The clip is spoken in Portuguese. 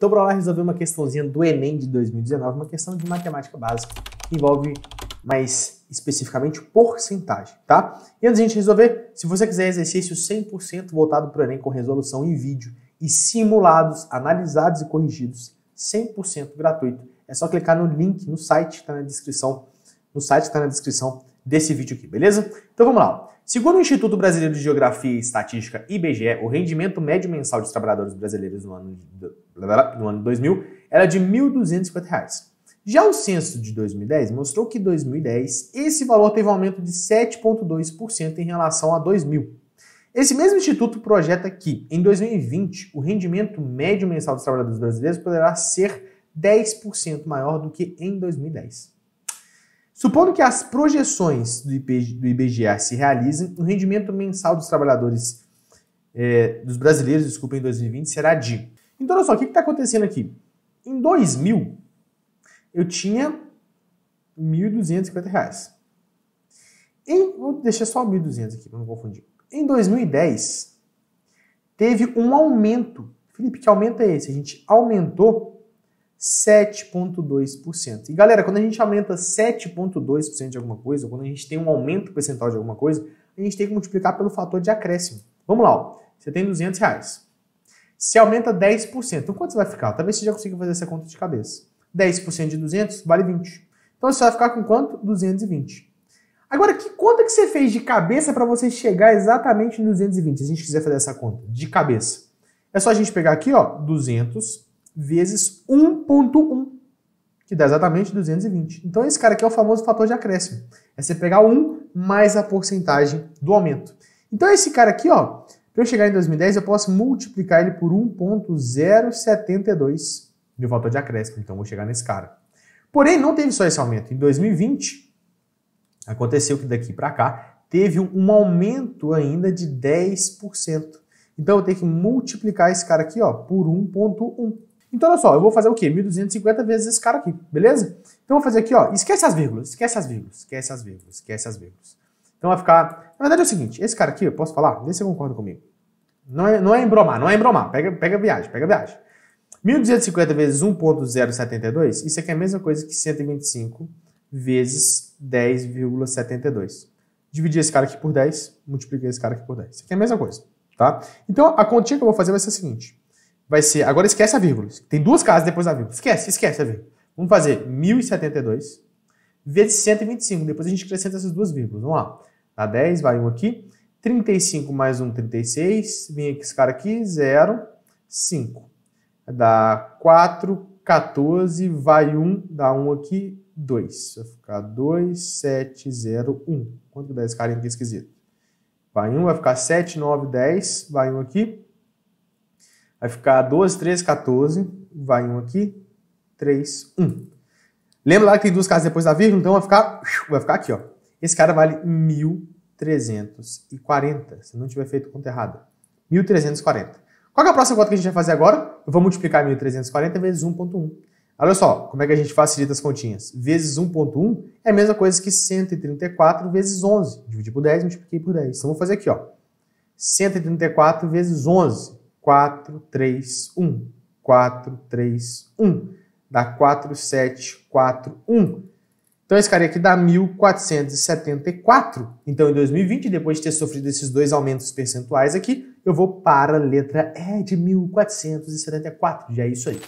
Então, bora lá resolver uma questãozinha do Enem de 2019, uma questão de matemática básica, que envolve mais especificamente porcentagem, tá? E antes de a gente resolver, se você quiser exercício 100% voltado para o Enem com resolução em vídeo e simulados, analisados e corrigidos, 100% gratuito, é só clicar no link no site, está na descrição, no site está na descrição desse vídeo aqui, beleza? Então vamos lá. Segundo o Instituto Brasileiro de Geografia e Estatística, IBGE, o rendimento médio mensal dos trabalhadores brasileiros no ano, de, no ano 2000 era de R$ 1.250. Já o censo de 2010 mostrou que em 2010 esse valor teve um aumento de 7,2% em relação a 2000. Esse mesmo instituto projeta que, em 2020, o rendimento médio mensal dos trabalhadores brasileiros poderá ser 10% maior do que em 2010. Supondo que as projeções do, IP, do IBGE se realizem, o rendimento mensal dos trabalhadores, é, dos brasileiros, desculpa, em 2020 será de. Então, olha só, o que está acontecendo aqui? Em 2000, eu tinha R$ 1.250. Em, vou deixar só 1.200 aqui, para não confundir. Em 2010, teve um aumento. Felipe, que aumento é esse? A gente aumentou 7,2%. E galera, quando a gente aumenta 7,2% de alguma coisa, quando a gente tem um aumento percentual de alguma coisa, a gente tem que multiplicar pelo fator de acréscimo. Vamos lá, ó. você tem 200 reais. Se aumenta 10%, então quanto você vai ficar? Talvez você já consiga fazer essa conta de cabeça. 10% de 200 vale 20. Então você vai ficar com quanto? 220. Agora, que conta que você fez de cabeça para você chegar exatamente em 220? Se a gente quiser fazer essa conta de cabeça. É só a gente pegar aqui, ó, 200 vezes 1.1, que dá exatamente 220. Então esse cara aqui é o famoso fator de acréscimo. É você pegar 1 mais a porcentagem do aumento. Então esse cara aqui, ó, para eu chegar em 2010, eu posso multiplicar ele por 1.072 de fator de acréscimo. Então eu vou chegar nesse cara. Porém, não teve só esse aumento. Em 2020, aconteceu que daqui para cá teve um aumento ainda de 10%. Então eu tenho que multiplicar esse cara aqui ó, por 1.1. Então, olha só, eu vou fazer o quê? 1.250 vezes esse cara aqui, beleza? Então, eu vou fazer aqui, ó, esquece as vírgulas, esquece as vírgulas, esquece as vírgulas, esquece as vírgulas. Então, vai ficar... Na verdade, é o seguinte, esse cara aqui, eu posso falar? Vê se você concorda comigo. Não é, não é embromar, não é embromar. Pega, pega viagem, pega viagem. 1.250 vezes 1.072, isso aqui é a mesma coisa que 125 vezes 10,72. Dividi esse cara aqui por 10, multipliquei esse cara aqui por 10. Isso aqui é a mesma coisa, tá? Então, a continha que eu vou fazer vai ser a seguinte vai ser. Agora esquece a vírgula. Tem duas casas depois da vírgula. Esquece, esquece a vírgula. Vamos fazer 1072 vezes 125. Depois a gente acrescenta essas duas vírgulas. Vamos lá. Dá 10, vai 1 aqui. 35 mais 1, 36. Vem aqui esse cara aqui, 0, 5. Dá 4, 14, vai 1, dá 1 aqui, 2. Vai ficar 2, 7, 0, 1. Quanto que dá esse carinha aqui esquisito? Vai 1, vai ficar 7, 9, 10. Vai 1 aqui, Vai ficar 12, 13, 14. Vai um aqui. 3, 1. Lembra lá que tem duas casas depois da vírgula? Então vai ficar, vai ficar aqui, ó. Esse cara vale 1.340, se não tiver feito conta errada. 1.340. Qual é a próxima conta que a gente vai fazer agora? Eu vou multiplicar 1.340 vezes 1.1. Olha só, como é que a gente facilita as continhas. Vezes 1.1 é a mesma coisa que 134 vezes 11. Dividi por 10, multipliquei por 10. Então, vou fazer aqui, ó. 134 vezes 11. 4, 3, 1, 4, 3, 1. Dá 4, 7, 4, 1. Então esse cara aqui dá 1.474. Então em 2020, depois de ter sofrido esses dois aumentos percentuais aqui, eu vou para a letra E de 1.474. Já é isso aí.